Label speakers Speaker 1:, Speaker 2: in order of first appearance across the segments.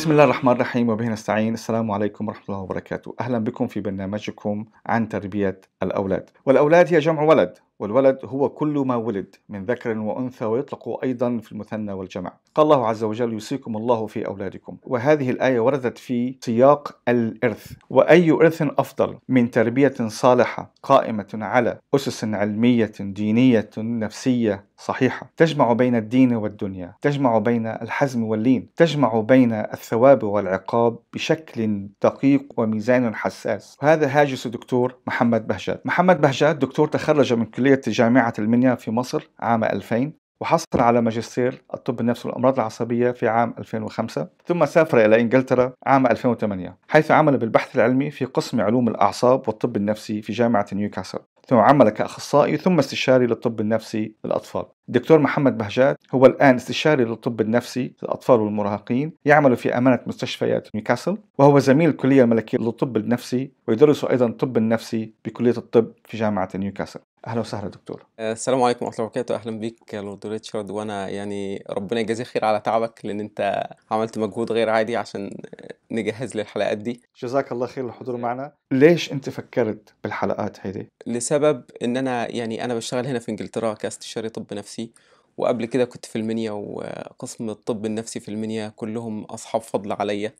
Speaker 1: بسم الله الرحمن الرحيم وبه نستعين السلام عليكم ورحمة الله وبركاته أهلا بكم في برنامجكم عن تربية الأولاد والأولاد هي جمع ولد والولد هو كل ما ولد من ذكر وأنثى ويطلق أيضا في المثنى والجمع قال الله عز وجل يوصيكم الله في أولادكم وهذه الآية وردت في سياق الإرث وأي إرث أفضل من تربية صالحة قائمة على أسس علمية دينية نفسية صحيحة تجمع بين الدين والدنيا تجمع بين الحزم واللين تجمع بين الثواب والعقاب بشكل دقيق وميزان حساس هذا هاجس الدكتور محمد بهجات محمد بهجات دكتور تخرج من كلية كلية جامعة المنيا في مصر عام 2000 وحصل على ماجستير الطب النفسي والامراض العصبيه في عام 2005 ثم سافر الى انجلترا عام 2008 حيث عمل بالبحث العلمي في قسم علوم الاعصاب والطب النفسي في جامعه نيوكاسل ثم عمل كاخصائي ثم استشاري للطب النفسي للاطفال الدكتور محمد بهجات هو الآن استشاري للطب النفسي للأطفال والمراهقين يعمل في أمانة مستشفيات نيوكاسل وهو زميل الكلية الملكية للطب النفسي ويدرس أيضا الطب النفسي بكلية الطب في جامعة نيوكاسل اهلا وسهلا دكتور
Speaker 2: آه، السلام عليكم ورحمه الله وبركاته اهلا بيك يا لورد ريتشارد وانا يعني ربنا يجازيك خير على تعبك لان انت عملت مجهود غير عادي عشان نجهز للحلقات دي جزاك الله خير الحضور معنا
Speaker 1: ليش انت فكرت بالحلقات هيدي
Speaker 2: لسبب ان انا يعني انا بشتغل هنا في انجلترا كاستشاري طب نفسي وقبل كده كنت في المنيا وقسم الطب النفسي في المنيا كلهم اصحاب فضل عليا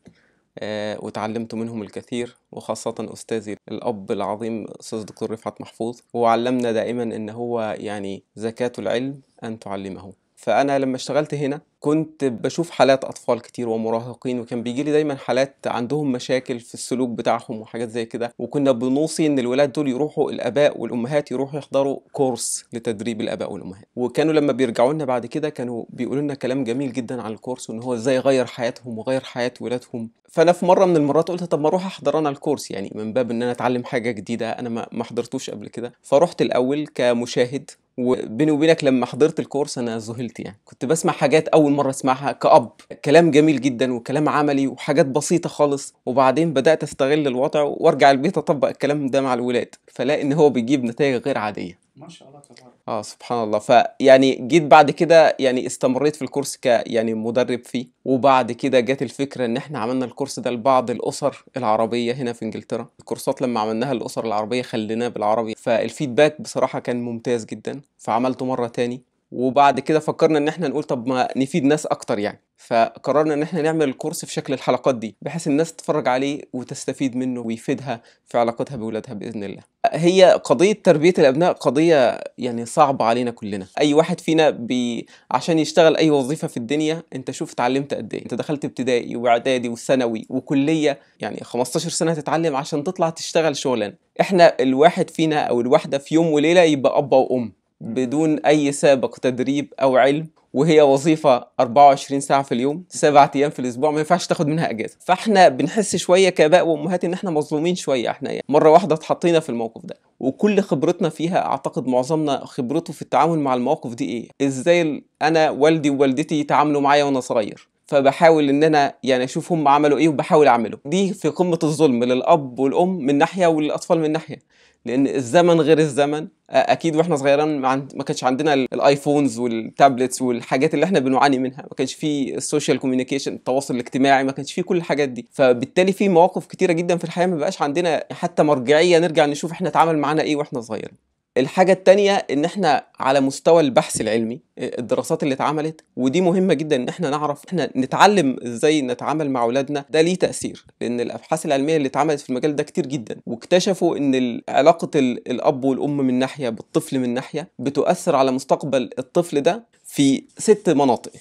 Speaker 2: آه، وتعلمت منهم الكثير وخاصة أستاذي الأب العظيم أستاذ الدكتور رفعت محفوظ وعلمنا علمنا دائما إن هو يعني زكاة العلم أن تعلمه فأنا لما اشتغلت هنا كنت بشوف حالات اطفال كتير ومراهقين وكان بيجي لي دايما حالات عندهم مشاكل في السلوك بتاعهم وحاجات زي كده وكنا بنوصي ان الولاد دول يروحوا الاباء والامهات يروحوا يحضروا كورس لتدريب الاباء والامهات وكانوا لما بيرجعوا لنا بعد كده كانوا بيقولوا لنا كلام جميل جدا عن الكورس وان هو ازاي غير حياتهم وغير حياه ولادهم فانا في مره من المرات قلت طب ما اروح احضر انا الكورس يعني من باب ان انا اتعلم حاجه جديده انا ما حضرتوش قبل كده فرحت الاول كمشاهد وبيني وبينك لما حضرت الكورس انا ذهلت يعني كنت بسمع حاجات اول اول مره اسمعها كاب كلام جميل جدا وكلام عملي وحاجات بسيطه خالص وبعدين بدات استغل الوضع وارجع البيت اطبق الكلام ده مع الولاد فلاقي ان هو بيجيب نتائج غير عاديه ما شاء الله تبارك اه سبحان الله فيعني جيت بعد كده يعني استمريت في الكورس ك يعني مدرب فيه وبعد كده جت الفكره ان احنا عملنا الكورس ده لبعض الاسر العربيه هنا في انجلترا الكورسات لما عملناها للاسر العربيه خليناه بالعربي فالفيدباك بصراحه كان ممتاز جدا فعملته مره تاني وبعد كده فكرنا ان احنا نقول طب ما نفيد ناس اكتر يعني فقررنا ان احنا نعمل الكورس في شكل الحلقات دي بحيث الناس تتفرج عليه وتستفيد منه ويفيدها في علاقتها بولادها باذن الله هي قضيه تربيه الابناء قضيه يعني صعبه علينا كلنا اي واحد فينا بي عشان يشتغل اي وظيفه في الدنيا انت شوف اتعلمت قد ايه انت دخلت ابتدائي واعدادي وثانوي وكليه يعني 15 سنه تتعلم عشان تطلع تشتغل شغلانه احنا الواحد فينا او الواحده في يوم وليله يبقى اب وام بدون أي سابق تدريب أو علم وهي وظيفة 24 ساعة في اليوم سبعة أيام في الأسبوع ما ينفعش تاخد منها أجازة فإحنا بنحس شوية كآباء وأمهات إن إحنا مظلومين شوية إحنا يعني مرة واحدة اتحطينا في الموقف ده وكل خبرتنا فيها أعتقد معظمنا خبرته في التعامل مع المواقف دي إيه إزاي أنا والدي ووالدتي يتعاملوا معايا وأنا صغير فبحاول ان انا يعني اشوف هم عملوا ايه وبحاول اعمله دي في قمه الظلم للاب والام من ناحيه وللاطفال من ناحيه لان الزمن غير الزمن اكيد واحنا صغيرين ما كانش عندنا الايفونز والتابلتس والحاجات اللي احنا بنعاني منها ما كانش في السوشيال كوميونيكيشن التواصل الاجتماعي ما كانش في كل الحاجات دي فبالتالي في مواقف كتيره جدا في الحياه ما بقاش عندنا حتى مرجعيه نرجع نشوف احنا اتعامل معانا ايه واحنا صغيرين الحاجة التانية إن إحنا على مستوى البحث العلمي آه، الدراسات اللي اتعملت ودي مهمة جدا إن إحنا نعرف إحنا نتعلم إزاي نتعامل مع أولادنا ده ليه تأثير لأن الأبحاث العلمية اللي اتعملت في المجال ده كتير جدا واكتشفوا إن علاقة الأب والأم من ناحية بالطفل من ناحية بتؤثر على مستقبل الطفل ده في ست مناطق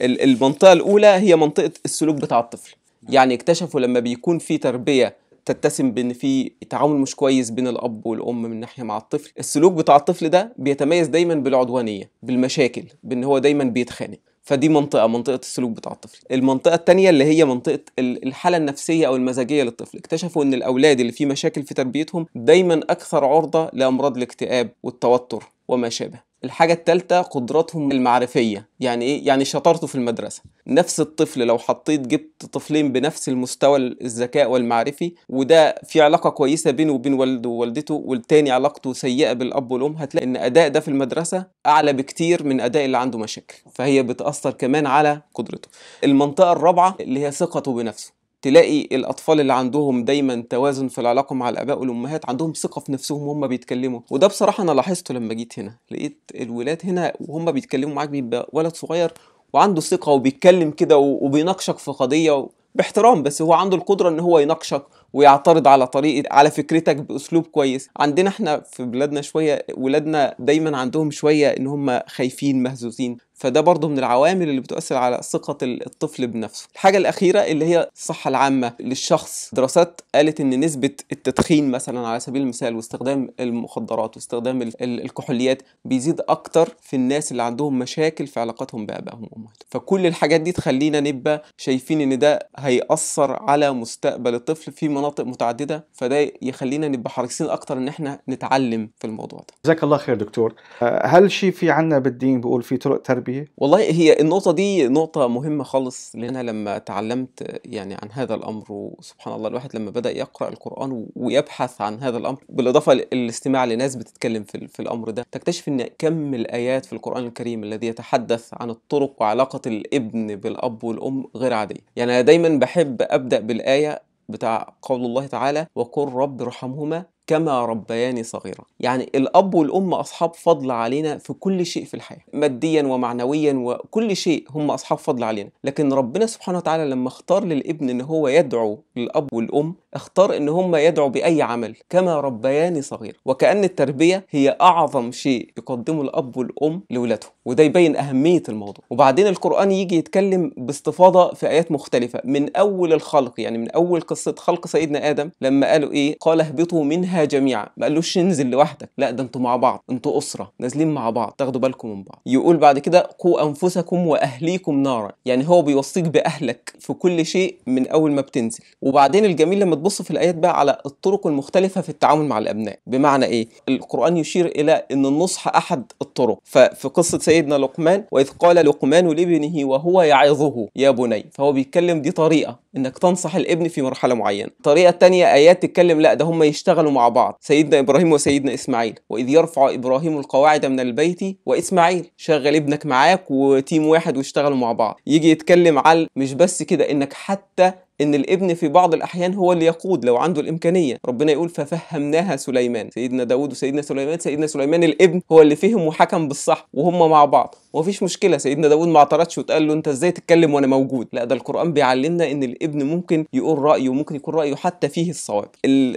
Speaker 2: المنطقة الأولى هي منطقة السلوك بتاع الطفل يعني اكتشفوا لما بيكون في تربية تتسم بان في تعامل مش كويس بين الاب والام من ناحيه مع الطفل السلوك بتاع الطفل ده بيتميز دايما بالعدوانيه بالمشاكل بان هو دايما بيتخانق فدي منطقه منطقه السلوك بتاع الطفل المنطقه الثانيه اللي هي منطقه الحاله النفسيه او المزاجيه للطفل اكتشفوا ان الاولاد اللي في مشاكل في تربيتهم دايما اكثر عرضه لامراض الاكتئاب والتوتر وما شابه الحاجة التالتة قدراتهم المعرفية يعني إيه؟ يعني شطارته في المدرسة نفس الطفل لو حطيت جبت طفلين بنفس المستوى الذكاء والمعرفي وده في علاقة كويسة بينه وبين والده ووالدته والتاني علاقته سيئة بالأب والأم هتلاقي إن أداء ده في المدرسة أعلى بكتير من أداء اللي عنده مشاكل فهي بتأثر كمان على قدرته المنطقة الرابعة اللي هي ثقته بنفسه تلاقي الأطفال اللي عندهم دايما توازن في العلاقة مع الآباء والأمهات عندهم ثقة في نفسهم وهم بيتكلموا وده بصراحة أنا لاحظته لما جيت هنا لقيت الولاد هنا وهم بيتكلموا معاك بيبقى ولد صغير وعنده ثقة وبيتكلم كده وبيناقشك في قضية باحترام بس هو عنده القدرة إن هو يناقشك ويعترض على طريقة على فكرتك بأسلوب كويس عندنا احنا في بلادنا شوية ولادنا دايما عندهم شوية إن هم خايفين مهزوزين فده برضه من العوامل اللي بتؤثر على ثقة الطفل بنفسه الحاجة الأخيرة اللي هي الصحة العامة للشخص دراسات قالت إن نسبة التدخين مثلا على سبيل المثال واستخدام المخدرات واستخدام الكحوليات بيزيد أكتر في الناس اللي عندهم مشاكل في علاقاتهم بآبائهم وأمهاتهم فكل الحاجات دي تخلينا نبقى شايفين إن ده هيأثر على مستقبل الطفل في مناطق متعددة فده يخلينا نبقى حريصين أكتر إن إحنا نتعلم في الموضوع ده جزاك الله
Speaker 1: خير دكتور أه، هل شيء في عنا بالدين بيقول في طرق تربية الأوروبية؟
Speaker 2: والله هي النقطه دي نقطه مهمه خالص لان انا لما تعلمت يعني عن هذا الامر وسبحان الله الواحد لما بدا يقرا القران ويبحث عن هذا الامر بالاضافه للاستماع لناس بتتكلم في, في الامر ده تكتشف ان كم الايات في القران الكريم الذي يتحدث عن الطرق وعلاقه الابن بالاب والام غير عاديه يعني انا دايما بحب ابدا بالايه بتاع قول الله تعالى وقل رب ارحمهما كما ربياني صغيرا يعني الأب والأم أصحاب فضل علينا في كل شيء في الحياة ماديا ومعنويا وكل شيء هم أصحاب فضل علينا لكن ربنا سبحانه وتعالى لما اختار للابن أن هو يدعو للأب والأم اختار أن هم يدعو بأي عمل كما ربياني صغيرا وكأن التربية هي أعظم شيء يقدمه الأب والأم لولادهم وده يبين أهمية الموضوع وبعدين القرآن يجي يتكلم باستفاضة في آيات مختلفة من أول الخلق يعني من أول قصة خلق سيدنا آدم لما قالوا إيه قال اهبطوا منها جميعا ما قالوش انزل لوحدك لا ده انتوا مع بعض انتوا اسره نازلين مع بعض تاخدوا بالكم من بعض يقول بعد كده قوا انفسكم واهليكم نارا يعني هو بيوصيك باهلك في كل شيء من اول ما بتنزل وبعدين الجميل لما تبص في الايات بقى على الطرق المختلفه في التعامل مع الابناء بمعنى ايه القران يشير الى ان النصح احد الطرق ففي قصه سيدنا لقمان واذ قال لقمان لابنه وهو يعظه يا بني فهو بيتكلم دي طريقه انك تنصح الابن في مرحله معينه الطريقه الثانيه ايات تتكلم لا ده هم يشتغلوا مع بعض سيدنا إبراهيم وسيدنا إسماعيل وإذ يرفع إبراهيم القواعد من البيت وإسماعيل شغل ابنك معاك وتيم واحد واشتغلوا مع بعض يجي يتكلم على مش بس كده إنك حتى ان الابن في بعض الاحيان هو اللي يقود لو عنده الامكانيه ربنا يقول ففهمناها سليمان سيدنا داود وسيدنا سليمان سيدنا سليمان الابن هو اللي فهم وحكم بالصح وهم مع بعض ومفيش مشكله سيدنا داود ما اعترضش واتقال له انت ازاي تتكلم وانا موجود لا ده القران بيعلمنا ان الابن ممكن يقول رايه وممكن يكون رايه حتى فيه الصواب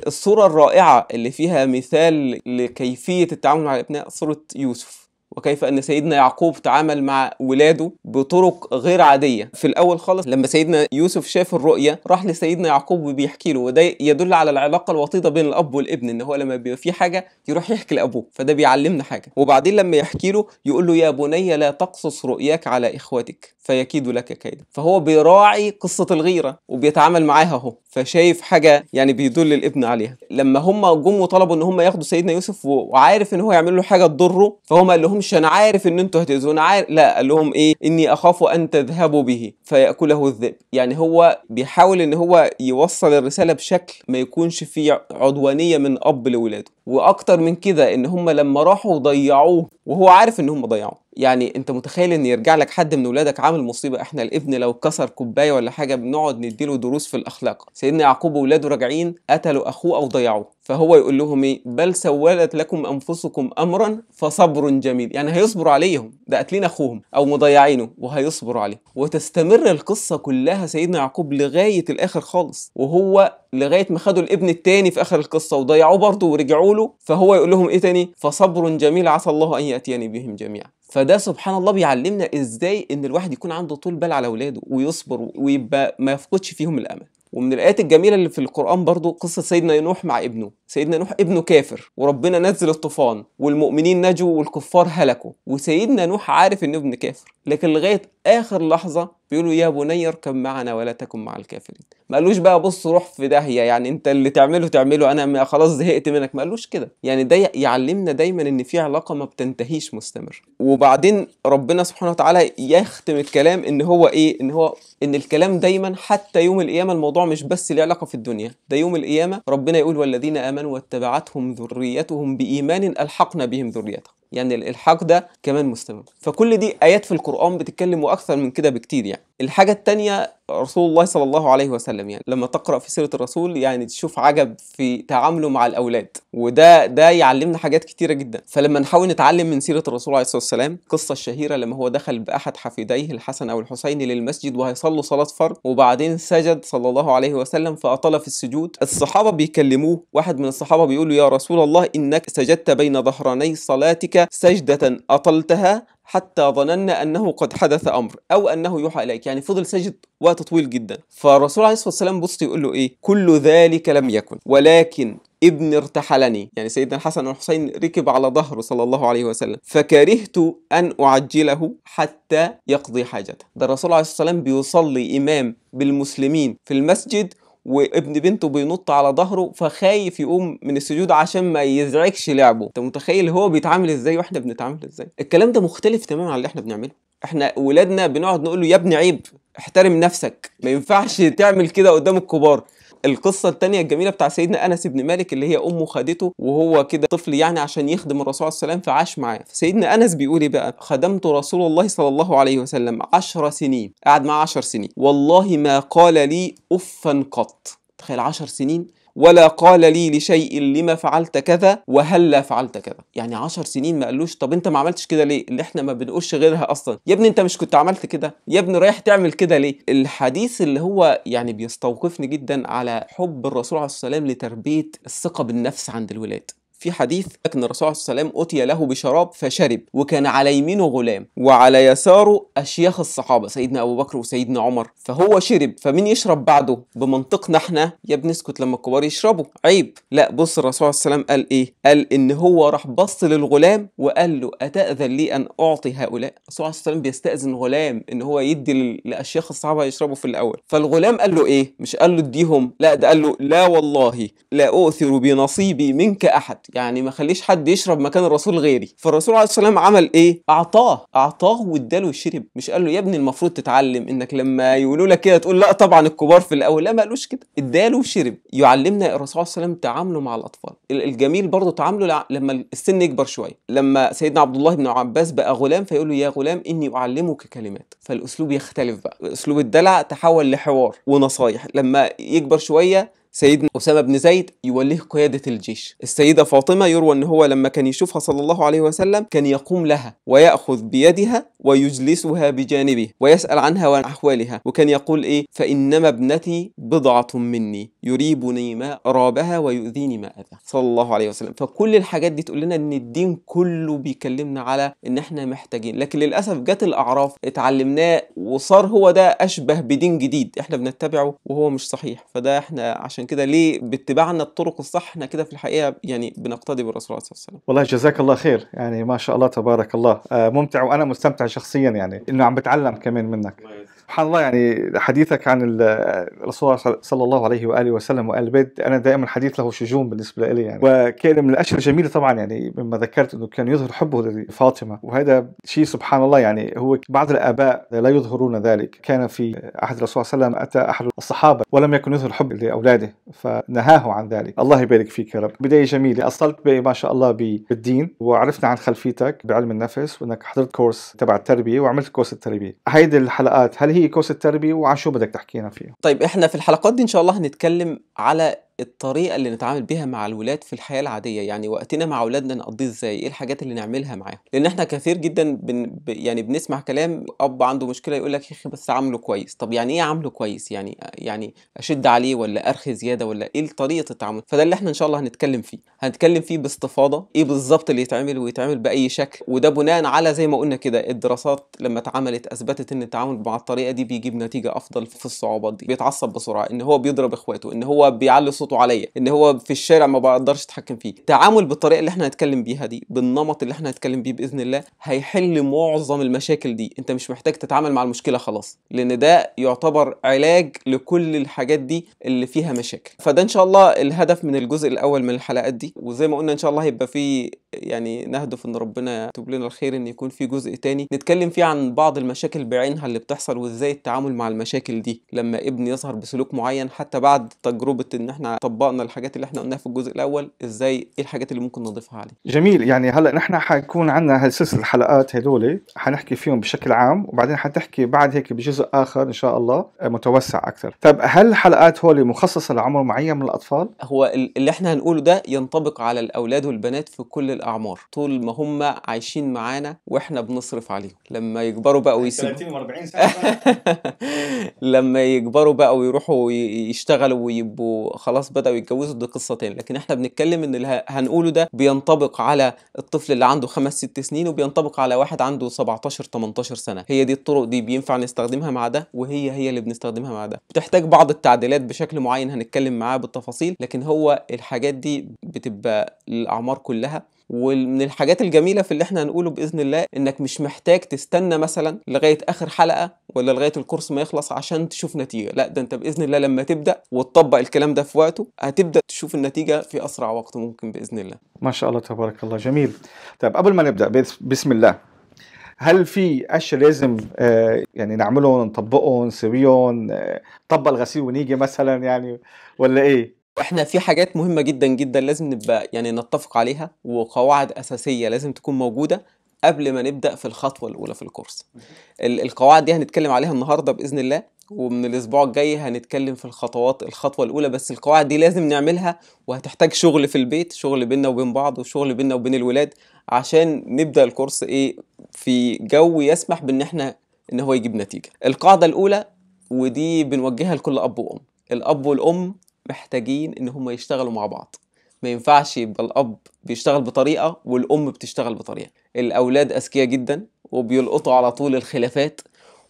Speaker 2: الصوره الرائعه اللي فيها مثال لكيفيه التعامل مع الابناء صوره يوسف وكيف أن سيدنا يعقوب تعامل مع ولاده بطرق غير عادية في الأول خالص لما سيدنا يوسف شاف الرؤية راح لسيدنا يعقوب وبيحكي له وده يدل على العلاقة الوطيدة بين الأب والابن إن هو لما بيبقى في حاجة يروح يحكي لأبوه فده بيعلمنا حاجة وبعدين لما يحكي له يقول له يا بني لا تقصص رؤياك على إخوتك فيكيد لك كيدا فهو بيراعي قصة الغيرة وبيتعامل معاها أهو فشايف حاجه يعني بيدل الابن عليها لما هم جم وطلبوا ان هم ياخدوا سيدنا يوسف وعارف ان هو يعمل له حاجه تضره فهو ما لهمش انا عارف ان انتوا هتاذوني عارف لا قال لهم ايه اني اخاف ان تذهبوا به فياكله الذئب يعني هو بيحاول ان هو يوصل الرساله بشكل ما يكونش فيه عدوانيه من اب لاولاده واكتر من كده ان هم لما راحوا ضيعوه وهو عارف ان هم ضيعوه يعني انت متخيل ان يرجع لك حد من ولادك عامل مصيبه احنا الابن لو كسر كوبايه ولا حاجه بنقعد نديله دروس في الاخلاق سيدنا يعقوب واولاده راجعين قتلوا اخوه او ضيعوه فهو يقول لهم ايه بل سولت لكم انفسكم امرا فصبر جميل يعني هيصبر عليهم ده قاتلين اخوهم او مضيعينه وهيصبر عليه وتستمر القصه كلها سيدنا يعقوب لغايه الاخر خالص وهو لغايه ما خدوا الابن التاني في اخر القصه وضيعوه برضه ورجعوا له فهو يقول لهم ايه تاني فصبر جميل عسى الله ان ياتيني بهم جميعا فده سبحان الله بيعلمنا ازاي ان الواحد يكون عنده طول بال على اولاده ويصبر ويبقى ما يفقدش فيهم الامل ومن الايات الجميله اللي في القران برضه قصه سيدنا نوح مع ابنه سيدنا نوح ابنه كافر وربنا نزل الطوفان والمؤمنين نجوا والكفار هلكوا وسيدنا نوح عارف انه ابن كافر لكن لغايه اخر لحظه بيقولوا يا بني اركب معنا ولا تكن مع الكافرين ما قالوش بقى بص روح في داهيه يعني انت اللي تعمله تعمله انا خلاص زهقت منك ما قالوش كده يعني ده يعلمنا دايما ان في علاقه ما بتنتهيش مستمر وبعدين ربنا سبحانه وتعالى يختم الكلام ان هو ايه ان هو ان الكلام دايما حتى يوم القيامه الموضوع مش بس ليه علاقه في الدنيا ده يوم القيامه ربنا يقول والذين امنوا آمنوا واتبعتهم ذريتهم بإيمان ألحقنا بهم ذريتهم يعني الالحاق ده كمان مستمر فكل دي ايات في القران بتتكلم واكثر من كده بكتير يعني الحاجه الثانيه رسول الله صلى الله عليه وسلم يعني لما تقرا في سيره الرسول يعني تشوف عجب في تعامله مع الاولاد وده ده يعلمنا حاجات كتيره جدا فلما نحاول نتعلم من سيره الرسول عليه الصلاه والسلام القصه الشهيره لما هو دخل باحد حفيديه الحسن او الحسين للمسجد وهيصلوا صلاه فرض وبعدين سجد صلى الله عليه وسلم فاطال في السجود الصحابه بيكلموه واحد من الصحابه بيقول له يا رسول الله انك سجدت بين ظهراني صلاتك بك سجدة أطلتها حتى ظننا أنه قد حدث أمر أو أنه يوحى إليك يعني فضل سجد وقت طويل جدا فالرسول عليه الصلاة والسلام بص يقول له إيه كل ذلك لم يكن ولكن ابن ارتحلني يعني سيدنا الحسن والحسين ركب على ظهره صلى الله عليه وسلم فكرهت أن أعجله حتى يقضي حاجته ده الرسول عليه الصلاة والسلام بيصلي إمام بالمسلمين في المسجد وابن بنته بينط على ظهره فخايف يقوم من السجود عشان ما يزعجش لعبه انت متخيل هو بيتعامل ازاي واحنا بنتعامل ازاي الكلام ده مختلف تماما عن اللي احنا بنعمله احنا ولادنا بنقعد نقول له يا ابني عيب احترم نفسك ما ينفعش تعمل كده قدام الكبار القصه الثانيه الجميله بتاع سيدنا انس بن مالك اللي هي امه خدته وهو كده طفل يعني عشان يخدم الرسول عليه السلام فعاش معاه فسيدنا انس بيقول ايه بقى خدمت رسول الله صلى الله عليه وسلم عشر سنين قعد معاه عشر سنين والله ما قال لي افا قط تخيل عشر سنين ولا قال لي لشيء لما فعلت كذا وهلا فعلت كذا يعني عشر سنين ما قالوش طب انت ما عملتش كده ليه اللي احنا ما بنقولش غيرها اصلا يا ابني انت مش كنت عملت كده يا ابني رايح تعمل كده ليه الحديث اللي هو يعني بيستوقفني جدا على حب الرسول عليه الصلاه والسلام لتربيه الثقه بالنفس عند الولاد في حديث أن الرسول عليه السلام أتي له بشراب فشرب وكان على يمينه غلام وعلى يساره أشياخ الصحابة سيدنا أبو بكر وسيدنا عمر فهو شرب فمين يشرب بعده بمنطقنا احنا يا بنسكت لما الكبار يشربوا عيب لا بص الرسول عليه السلام قال إيه قال إن هو راح بص للغلام وقال له أتأذن لي أن أعطي هؤلاء الرسول عليه السلام بيستأذن غلام إن هو يدي لأشياخ الصحابة يشربوا في الأول فالغلام قال له إيه مش قال له اديهم لا ده قال له لا والله لا أؤثر بنصيبي منك أحد يعني ما خليش حد يشرب مكان الرسول غيري فالرسول عليه السلام عمل ايه اعطاه اعطاه واداله شرب مش قال له يا ابني المفروض تتعلم انك لما يقولوا لك كده تقول لا طبعا الكبار في الاول لا ما قالوش كده اداله شرب يعلمنا الرسول عليه السلام تعامله مع الاطفال الجميل برضه تعامله لما السن يكبر شويه لما سيدنا عبد الله بن عباس بقى غلام فيقول له يا غلام اني اعلمك كلمات فالاسلوب يختلف بقى اسلوب الدلع تحول لحوار ونصايح لما يكبر شويه سيدنا أسامة بن زيد يوليه قيادة الجيش السيدة فاطمة يروى أن هو لما كان يشوفها صلى الله عليه وسلم كان يقوم لها ويأخذ بيدها ويجلسها بجانبه ويسأل عنها وعن أحوالها وكان يقول إيه فإنما ابنتي بضعة مني يريبني ما رابها ويؤذيني ما أذى صلى الله عليه وسلم فكل الحاجات دي تقول لنا أن الدين كله بيكلمنا على أن إحنا محتاجين لكن للأسف جت الأعراف اتعلمناه وصار هو ده أشبه بدين جديد إحنا بنتبعه وهو مش صحيح فده إحنا عشان عشان كده ليه باتباعنا الطرق الصح احنا كده في الحقيقه يعني بنقتدي بالرسول صلى الله عليه وسلم
Speaker 1: والله جزاك الله خير يعني ما شاء الله تبارك الله آه، ممتع وانا مستمتع شخصيا يعني انه عم بتعلم كمان منك. سبحان الله يعني حديثك عن الرسول صلى الله عليه واله وسلم وال البيت انا دائما حديث له شجون بالنسبه لي يعني وكان من الاشياء الجميله طبعا يعني مما ذكرت انه كان يظهر حبه لفاطمه وهذا شيء سبحان الله يعني هو بعض الاباء لا يظهرون ذلك كان في عهد الرسول صلى الله عليه وسلم اتى احد الصحابه ولم يكن يظهر حب لاولاده فنهاه عن ذلك الله يبارك فيك يا رب بدايه جميله اصلت ما شاء الله بالدين وعرفنا عن خلفيتك بعلم النفس وانك حضرت كورس تبع التربيه وعملت كورس التربيه هيدي الحلقات هل هي الكوس التربيه وعن شو بدك تحكينا فيه
Speaker 2: طيب احنا في الحلقات دي ان شاء الله هنتكلم على الطريقة اللي نتعامل بيها مع الولاد في الحياة العادية يعني وقتنا مع أولادنا نقضيه إزاي إيه الحاجات اللي نعملها معاهم لأن إحنا كثير جدا بن... يعني بنسمع كلام أب عنده مشكلة يقول لك يا أخي بس عامله كويس طب يعني إيه عامله كويس يعني يعني أشد عليه ولا أرخي زيادة ولا إيه طريقة التعامل فده اللي إحنا إن شاء الله هنتكلم فيه هنتكلم فيه باستفاضة إيه بالظبط اللي يتعمل ويتعمل بأي شكل وده بناء على زي ما قلنا كده الدراسات لما اتعملت أثبتت إن التعامل مع الطريقة دي بيجيب نتيجة أفضل في الصعوبات دي بيتعصب بسرعة إن هو بيضرب إخواته إن هو بيعلي صوته عليا ان هو في الشارع ما بقدرش اتحكم فيه التعامل بالطريقه اللي احنا هنتكلم بيها دي بالنمط اللي احنا هنتكلم بيه باذن الله هيحل معظم المشاكل دي انت مش محتاج تتعامل مع المشكله خلاص لان ده يعتبر علاج لكل الحاجات دي اللي فيها مشاكل فده ان شاء الله الهدف من الجزء الاول من الحلقات دي وزي ما قلنا ان شاء الله هيبقى فيه يعني نهدف ان ربنا يكتب لنا الخير ان يكون في جزء تاني نتكلم فيه عن بعض المشاكل بعينها اللي بتحصل وازاي التعامل مع المشاكل دي لما ابن يظهر بسلوك معين حتى بعد تجربه ان احنا طبقنا الحاجات اللي احنا قلناها في الجزء الاول ازاي ايه الحاجات اللي ممكن نضيفها عليه
Speaker 1: جميل يعني هلا نحن حيكون عندنا هالسلسله حلقات هدول حنحكي فيهم بشكل عام وبعدين حتحكي بعد هيك بجزء اخر ان شاء الله آه، متوسع اكثر طيب هل الحلقات هول مخصصه لعمر معين من الاطفال
Speaker 2: هو اللي احنا هنقوله ده ينطبق على الاولاد والبنات في كل الاعمار طول ما هم عايشين معانا واحنا بنصرف عليهم لما يكبروا بقى ويسيبوا 30 و40 سنه لما يكبروا بقى ويروحوا يشتغلوا ويبقوا خلاص خلاص بداوا يتجوزوا دي قصه تاني لكن احنا بنتكلم ان اللي هنقوله ده بينطبق على الطفل اللي عنده خمس ست سنين وبينطبق على واحد عنده 17 18 سنه هي دي الطرق دي بينفع نستخدمها مع ده وهي هي اللي بنستخدمها مع ده بتحتاج بعض التعديلات بشكل معين هنتكلم معاه بالتفاصيل لكن هو الحاجات دي بتبقى للاعمار كلها ومن الحاجات الجميله في اللي احنا هنقوله باذن الله انك مش محتاج تستنى مثلا لغايه اخر حلقه ولا لغايه الكورس ما يخلص عشان تشوف نتيجه لا ده انت باذن الله لما تبدا وتطبق الكلام ده في وقته هتبدا تشوف النتيجه في اسرع وقت ممكن باذن الله
Speaker 1: ما شاء الله تبارك الله جميل طيب قبل ما نبدا بسم الله هل في اشياء لازم آه، يعني نعمله ونطبقه
Speaker 2: ونسويه آه طب الغسيل ونيجي مثلا يعني ولا ايه؟ احنا في حاجات مهمه جدا جدا لازم نبقى يعني نتفق عليها وقواعد اساسيه لازم تكون موجوده قبل ما نبدا في الخطوه الاولى في الكورس القواعد دي هنتكلم عليها النهارده باذن الله ومن الاسبوع الجاي هنتكلم في الخطوات الخطوه الاولى بس القواعد دي لازم نعملها وهتحتاج شغل في البيت شغل بيننا وبين بعض وشغل بيننا وبين الولاد عشان نبدا الكورس ايه في جو يسمح بان احنا ان هو يجيب نتيجه القاعده الاولى ودي بنوجهها لكل اب وام الاب والام محتاجين ان هم يشتغلوا مع بعض ما ينفعش يبقى الاب بيشتغل بطريقه والام بتشتغل بطريقه الاولاد اذكياء جدا وبيلقطوا على طول الخلافات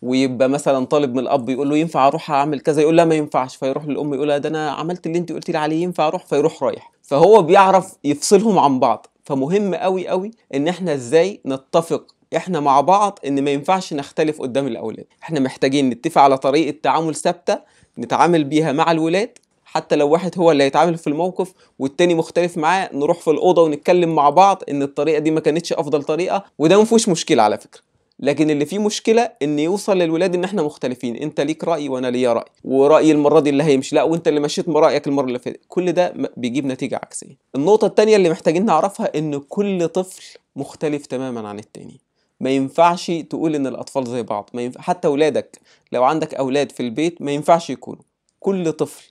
Speaker 2: ويبقى مثلا طالب من الاب يقول له ينفع اروح اعمل كذا يقول لا ما ينفعش فيروح للام يقول لها ده انا عملت اللي انت قلت لي عليه ينفع اروح فيروح رايح فهو بيعرف يفصلهم عن بعض فمهم قوي قوي ان احنا ازاي نتفق احنا مع بعض ان ما ينفعش نختلف قدام الاولاد احنا محتاجين نتفق على طريقه تعامل ثابته نتعامل بيها مع الولاد حتى لو واحد هو اللي هيتعامل في الموقف والتاني مختلف معاه نروح في الاوضه ونتكلم مع بعض ان الطريقه دي ما كانتش افضل طريقه وده ما فيهوش مشكله على فكره لكن اللي فيه مشكله ان يوصل للولاد ان احنا مختلفين انت ليك راي وانا ليا راي ورايي المره دي اللي هيمشي لا وانت اللي مشيت رايك المره اللي فاتت كل ده بيجيب نتيجه عكسيه النقطه الثانيه اللي محتاجين نعرفها ان كل طفل مختلف تماما عن التاني ما ينفعش تقول ان الاطفال زي بعض ما ينفع... حتى اولادك لو عندك اولاد في البيت ما ينفعش يكونوا كل طفل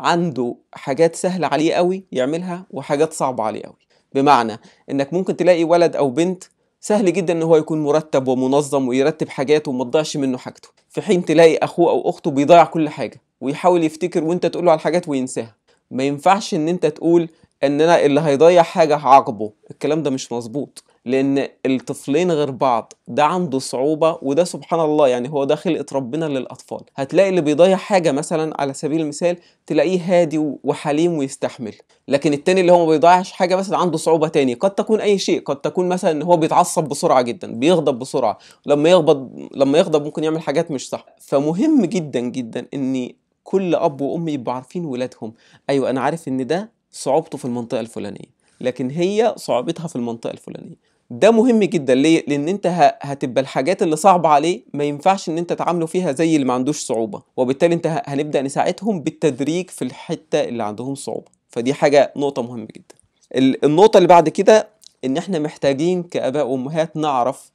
Speaker 2: عنده حاجات سهله عليه قوي يعملها وحاجات صعبه عليه قوي بمعنى انك ممكن تلاقي ولد او بنت سهل جدا ان هو يكون مرتب ومنظم ويرتب حاجاته وما تضيعش منه حاجته في حين تلاقي اخوه او اخته بيضيع كل حاجه ويحاول يفتكر وانت تقوله على الحاجات وينساها ما ينفعش ان انت تقول ان انا اللي هيضيع حاجه هعاقبه الكلام ده مش مظبوط لان الطفلين غير بعض ده عنده صعوبه وده سبحان الله يعني هو ده خلقه ربنا للاطفال هتلاقي اللي بيضيع حاجه مثلا على سبيل المثال تلاقيه هادي وحليم ويستحمل لكن التاني اللي هو ما بيضيعش حاجه مثلا عنده صعوبه تاني قد تكون اي شيء قد تكون مثلا ان هو بيتعصب بسرعه جدا بيغضب بسرعه لما يغضب لما يغضب ممكن يعمل حاجات مش صح فمهم جدا جدا ان كل اب وام يبقوا عارفين ولادهم ايوه انا عارف ان ده صعوبته في المنطقه الفلانيه لكن هي صعوبتها في المنطقه الفلانيه ده مهم جدا ليه لان انت هتبقى الحاجات اللي صعبه عليه ما ينفعش ان انت تعامله فيها زي اللي ما عندوش صعوبه وبالتالي انت هنبدا نساعدهم بالتدريج في الحته اللي عندهم صعوبه فدي حاجه نقطه مهمه جدا النقطه اللي بعد كده ان احنا محتاجين كاباء وامهات نعرف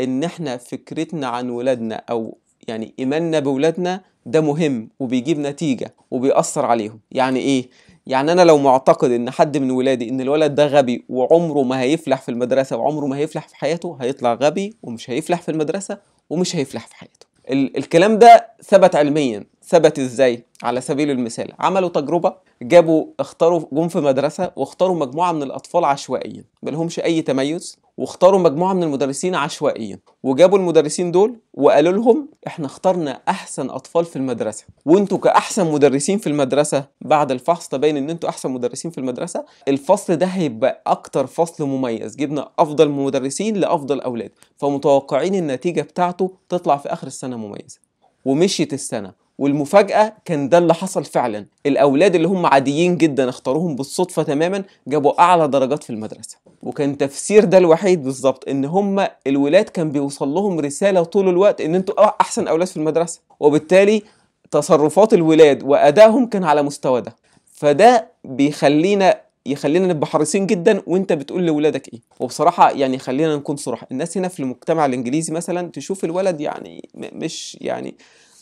Speaker 2: ان احنا فكرتنا عن ولادنا او يعني ايماننا بولادنا ده مهم وبيجيب نتيجه وبيأثر عليهم يعني ايه يعني انا لو معتقد ان حد من ولادي ان الولد ده غبي وعمره ما هيفلح في المدرسه وعمره ما هيفلح في حياته هيطلع غبي ومش هيفلح في المدرسه ومش هيفلح في حياته الكلام ده ثبت علميا ثبت ازاي على سبيل المثال عملوا تجربه جابوا اختاروا جم في مدرسه واختاروا مجموعه من الاطفال عشوائيا ملهمش اي تميز واختاروا مجموعه من المدرسين عشوائيا وجابوا المدرسين دول وقالوا لهم احنا اخترنا احسن اطفال في المدرسه وانتوا كاحسن مدرسين في المدرسه بعد الفحص تبين ان انتوا احسن مدرسين في المدرسه الفصل ده هيبقى اكتر فصل مميز جبنا افضل مدرسين لافضل اولاد فمتوقعين النتيجه بتاعته تطلع في اخر السنه مميزه ومشيت السنه والمفاجأة كان ده اللي حصل فعلا الأولاد اللي هم عاديين جدا اختاروهم بالصدفة تماما جابوا أعلى درجات في المدرسة وكان تفسير ده الوحيد بالظبط ان هم الولاد كان بيوصل لهم رسالة طول الوقت ان انتوا أحسن أولاد في المدرسة وبالتالي تصرفات الولاد وأدائهم كان على مستوى ده فده بيخلينا يخلينا نبقى حريصين جدا وانت بتقول لولادك ايه وبصراحه يعني خلينا نكون صراحه الناس هنا في المجتمع الانجليزي مثلا تشوف الولد يعني مش يعني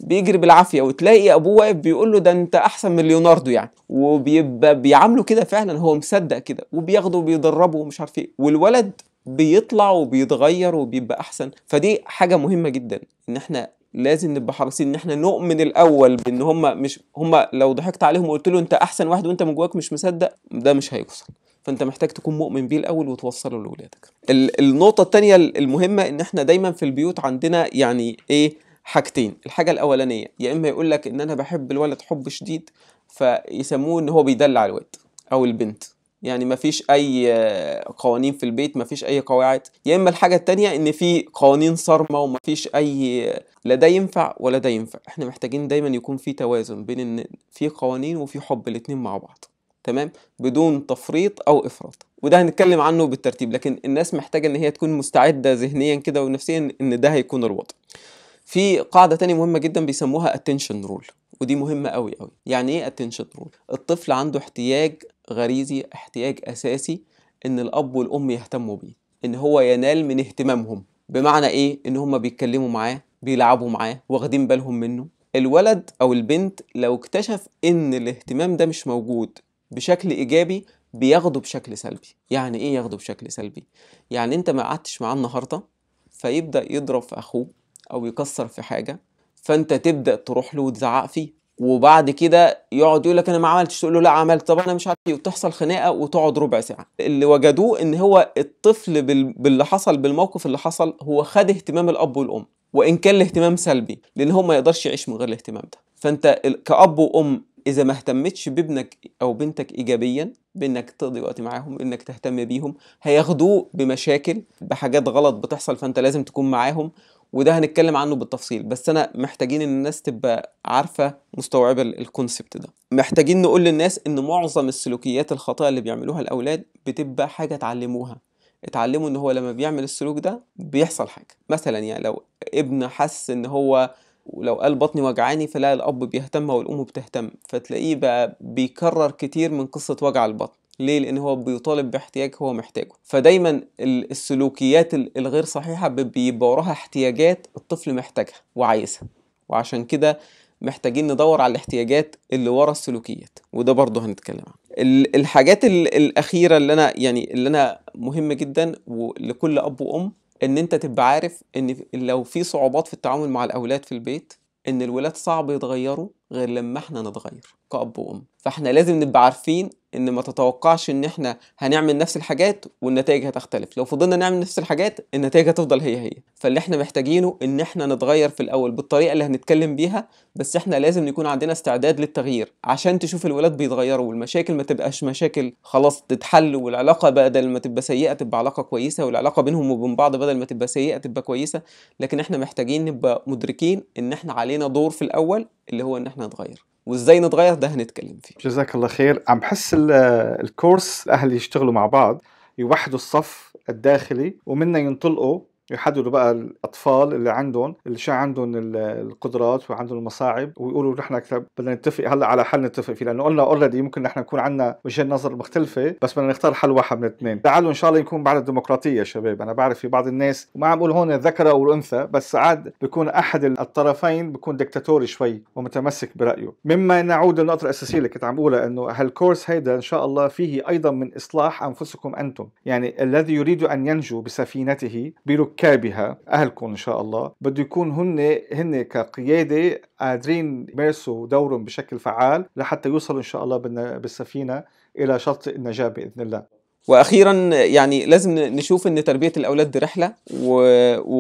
Speaker 2: بيجري بالعافيه وتلاقي ابوه واقف بيقول له ده انت احسن من ليوناردو يعني وبيبقى بيعامله كده فعلا هو مصدق كده وبياخده وبيدربه ومش عارف ايه والولد بيطلع وبيتغير وبيبقى احسن فدي حاجه مهمه جدا ان احنا لازم نبقى حريصين ان احنا نؤمن الاول بان هم مش هم لو ضحكت عليهم وقلت له انت احسن واحد وانت من جواك مش مصدق ده مش هيوصل فانت محتاج تكون مؤمن بيه الاول وتوصله لاولادك النقطه الثانيه المهمه ان احنا دايما في البيوت عندنا يعني ايه حاجتين الحاجة الأولانية يا إما يقول لك إن أنا بحب الولد حب شديد فيسموه إن هو بيدلع الواد أو البنت يعني مفيش اي قوانين في البيت مفيش اي قواعد يا اما الحاجه التانية ان في قوانين صارمه ومفيش اي لا ده ينفع ولا ده ينفع احنا محتاجين دايما يكون في توازن بين ان في قوانين وفي حب الاتنين مع بعض تمام بدون تفريط او افراط وده هنتكلم عنه بالترتيب لكن الناس محتاجه ان هي تكون مستعده ذهنيا كده ونفسيا ان ده هيكون الوضع في قاعدة تانية مهمة جدا بيسموها اتنشن رول ودي مهمة قوي قوي يعني ايه اتنشن رول الطفل عنده احتياج غريزي احتياج اساسي ان الاب والام يهتموا بيه ان هو ينال من اهتمامهم بمعنى ايه ان هما بيتكلموا معاه بيلعبوا معاه واخدين بالهم منه الولد او البنت لو اكتشف ان الاهتمام ده مش موجود بشكل ايجابي بياخده بشكل سلبي يعني ايه ياخده بشكل سلبي يعني انت ما قعدتش معاه النهارده فيبدا يضرب في اخوه او يكسر في حاجه فانت تبدا تروح له وتزعق فيه وبعد كده يقعد يقول لك انا ما عملتش تقول له لا عملت طب انا مش عارف ايه وتحصل خناقه وتقعد ربع ساعه اللي وجدوه ان هو الطفل بال... باللي حصل بالموقف اللي حصل هو خد اهتمام الاب والام وان كان الاهتمام سلبي لان هو ما يقدرش يعيش من غير الاهتمام ده فانت كاب وام اذا ما اهتمتش بابنك او بنتك ايجابيا بانك تقضي وقت معاهم انك تهتم بيهم هياخدوه بمشاكل بحاجات غلط بتحصل فانت لازم تكون معاهم وده هنتكلم عنه بالتفصيل بس انا محتاجين ان الناس تبقى عارفه مستوعبه الكونسبت ده محتاجين نقول للناس ان معظم السلوكيات الخاطئه اللي بيعملوها الاولاد بتبقى حاجه اتعلموها اتعلموا ان هو لما بيعمل السلوك ده بيحصل حاجه مثلا يعني لو ابن حس ان هو ولو قال بطني وجعاني فلا الاب بيهتم والام بتهتم فتلاقيه بقى بيكرر كتير من قصه وجع البطن ليه لان هو بيطالب باحتياج هو محتاجه فدايما السلوكيات الغير صحيحه بيبقى وراها احتياجات الطفل محتاجها وعايزها وعشان كده محتاجين ندور على الاحتياجات اللي ورا السلوكيات وده برضه هنتكلم عنه الحاجات الاخيره اللي انا يعني اللي انا مهمة جدا ولكل اب وام ان انت تبقى عارف ان لو في صعوبات في التعامل مع الاولاد في البيت ان الولاد صعب يتغيروا غير لما احنا نتغير كأب وأم فاحنا لازم نبقى عارفين ان ما تتوقعش ان احنا هنعمل نفس الحاجات والنتائج هتختلف لو فضلنا نعمل نفس الحاجات النتائج هتفضل هي هي فاللي احنا محتاجينه ان احنا نتغير في الاول بالطريقه اللي هنتكلم بيها بس احنا لازم نكون عندنا استعداد للتغيير عشان تشوف الولاد بيتغيروا والمشاكل ما تبقاش مشاكل خلاص تتحل والعلاقه بدل ما تبقى سيئه تبقى علاقه كويسه والعلاقه بينهم وبين بعض بدل ما تبقى سيئه تبقى كويسه لكن احنا محتاجين نبقى مدركين ان احنا علينا دور في الاول اللي هو ان احنا نتغير وازاي نتغير ده هنتكلم
Speaker 1: فيه جزاك الله خير عم بحس آه، الكورس الاهل يشتغلوا مع بعض يوحدوا الصف الداخلي ومنا ينطلقوا يحددوا بقى الاطفال اللي عندهم اللي شو عندهم القدرات وعندهم المصاعب ويقولوا نحن بدنا نتفق هلا على حل نتفق فيه لانه قلنا اوريدي ممكن نحن نكون عندنا وجهه نظر مختلفه بس بدنا نختار حل واحد من الاثنين لعله ان شاء الله يكون بعد الديمقراطيه يا شباب انا بعرف في بعض الناس وما عم بقول هون الذكر او الانثى بس ساعات بيكون احد الطرفين بيكون دكتاتوري شوي ومتمسك برايه مما نعود للنقطه الاساسيه اللي كنت عم بقولها انه هالكورس هيدا ان شاء الله فيه ايضا من اصلاح انفسكم انتم يعني الذي يريد ان ينجو بسفينته بركبه كابها اهلكم ان شاء الله بده يكون هن هن كقياده قادرين يمارسوا دورهم بشكل فعال لحتى يوصلوا ان شاء الله بالسفينه الى
Speaker 2: شط النجاه باذن الله واخيرا يعني لازم نشوف ان تربيه الاولاد دي رحله و...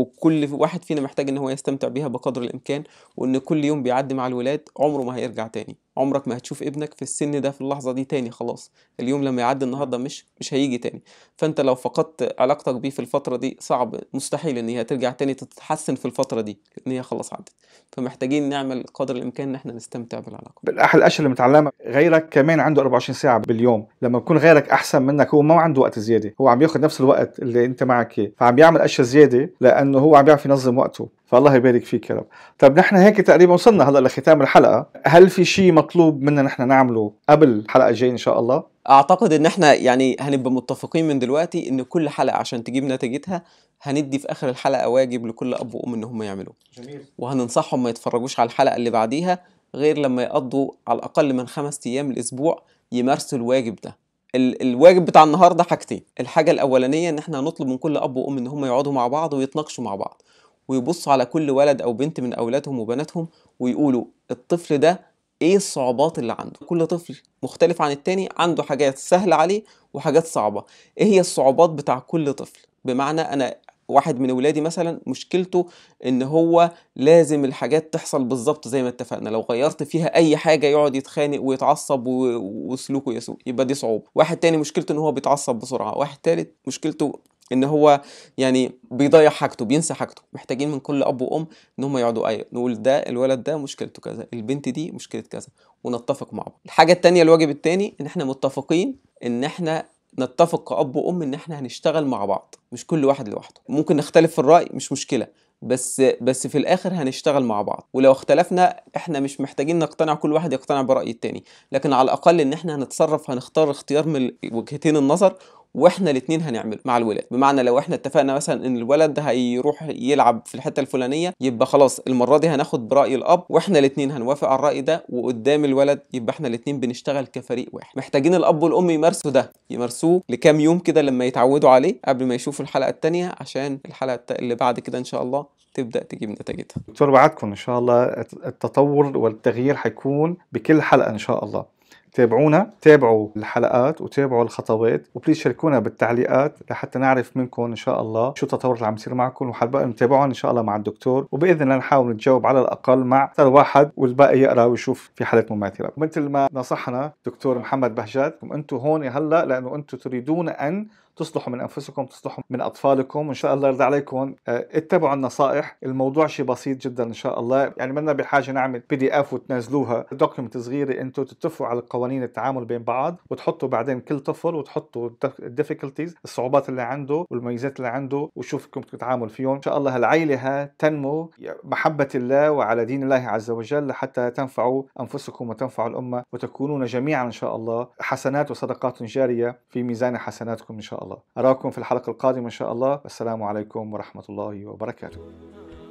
Speaker 2: وكل واحد فينا محتاج ان هو يستمتع بيها بقدر الامكان وان كل يوم بيعدي مع الولاد عمره ما هيرجع تاني عمرك ما هتشوف ابنك في السن ده في اللحظه دي تاني خلاص اليوم لما يعدي النهارده مش مش هيجي تاني فانت لو فقدت علاقتك بيه في الفتره دي صعب مستحيل ان هي ترجع تاني تتحسن في الفتره دي لان هي خلاص عدت فمحتاجين نعمل قدر الامكان ان احنا نستمتع بالعلاقه
Speaker 1: بالاحلى الاشياء اللي متعلمه غيرك كمان عنده 24 ساعه باليوم لما يكون غيرك احسن منك هو ما عنده وقت زياده هو عم ياخذ نفس الوقت اللي انت معك فعم بيعمل اشياء زياده لانه هو عم بيعرف ينظم وقته فالله يبارك فيك يا رب طب نحن هيك تقريبا وصلنا هلا لختام الحلقه هل في شيء مطلوب منا نحن نعمله قبل الحلقه الجايه ان شاء الله
Speaker 2: اعتقد ان احنا يعني هنبقى متفقين من دلوقتي ان كل حلقه عشان تجيب نتيجتها هندي في اخر الحلقه واجب لكل اب وام ان هم يعملوه جميل وهننصحهم ما يتفرجوش على الحلقه اللي بعديها غير لما يقضوا على الاقل من خمس ايام الاسبوع يمارسوا الواجب ده الواجب بتاع النهارده حاجتين الحاجه الاولانيه ان احنا هنطلب من كل اب وام ان هم يقعدوا مع بعض ويتناقشوا مع بعض ويبصوا على كل ولد او بنت من اولادهم وبناتهم ويقولوا الطفل ده ايه الصعوبات اللي عنده كل طفل مختلف عن التاني عنده حاجات سهلة عليه وحاجات صعبة ايه هي الصعوبات بتاع كل طفل بمعنى انا واحد من ولادي مثلا مشكلته ان هو لازم الحاجات تحصل بالظبط زي ما اتفقنا لو غيرت فيها اي حاجه يقعد يتخانق ويتعصب وسلوكه يسوء يبقى دي صعوبه واحد تاني مشكلته ان هو بيتعصب بسرعه واحد تالت مشكلته ان هو يعني بيضيع حاجته بينسى حاجته محتاجين من كل اب وام ان هم يقعدوا ايه نقول ده الولد ده مشكلته كذا البنت دي مشكله كذا ونتفق مع بعض الحاجه الثانيه الواجب الثاني ان احنا متفقين ان احنا نتفق كأب وأم إن إحنا هنشتغل مع بعض مش كل واحد لوحده ممكن نختلف في الرأي مش مشكلة بس بس في الآخر هنشتغل مع بعض ولو اختلفنا إحنا مش محتاجين نقتنع كل واحد يقتنع برأي التاني لكن على الأقل إن إحنا هنتصرف هنختار اختيار من وجهتين النظر واحنا الاثنين هنعمله مع الولاد بمعنى لو احنا اتفقنا مثلا ان الولد هيروح يلعب في الحته الفلانيه يبقى خلاص المره دي هناخد براي الاب واحنا الاثنين هنوافق على الراي ده وقدام الولد يبقى احنا الاثنين بنشتغل كفريق واحد محتاجين الاب والام يمارسوا ده يمارسوه لكام يوم كده لما يتعودوا عليه قبل ما يشوفوا الحلقه الثانيه عشان الحلقه اللي بعد كده ان شاء الله تبدا تجيب نتائجها
Speaker 1: دكتور وعدكم ان شاء الله التطور والتغيير حيكون بكل حلقه ان شاء الله تابعونا تابعوا الحلقات وتابعوا الخطوات وبليز شاركونا بالتعليقات لحتى نعرف منكم ان شاء الله شو التطور اللي عم يصير معكم وحابب نتابعهم ان شاء الله مع الدكتور وباذن الله نحاول نتجاوب على الاقل مع اكثر واحد والباقي يقرا ويشوف في حالات مماثله مثل ما نصحنا دكتور محمد بهجات انتم هون هلا لانه انتم تريدون ان تصلحوا من انفسكم تصلحوا من اطفالكم وان شاء الله يرضى عليكم آه، اتبعوا النصائح الموضوع شيء بسيط جدا ان شاء الله يعني منا بحاجه نعمل بي دي اف وتنزلوها دوكيومنت صغيره انتم تتفقوا على قوانين التعامل بين بعض وتحطوا بعدين كل طفل وتحطوا الديفيكولتيز الصعوبات اللي عنده والميزات اللي عنده وشوف كيف تتعامل فيهم ان شاء الله ها تنمو محبه الله وعلى دين الله عز وجل حتى تنفعوا انفسكم وتنفعوا الامه وتكونون جميعا ان شاء الله حسنات وصدقات جاريه في ميزان حسناتكم ان شاء الله الله أراكم في الحلقة القادمة إن شاء الله السلام عليكم ورحمة الله وبركاته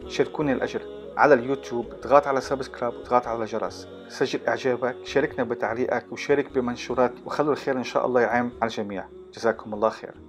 Speaker 1: شاركوني الأجر على اليوتيوب اضغط على سبسكرايب اضغط على الجرس سجل إعجابك شاركنا بتعليقك وشارك بمنشورات وخلوا الخير إن شاء الله يعم على الجميع جزاكم الله خير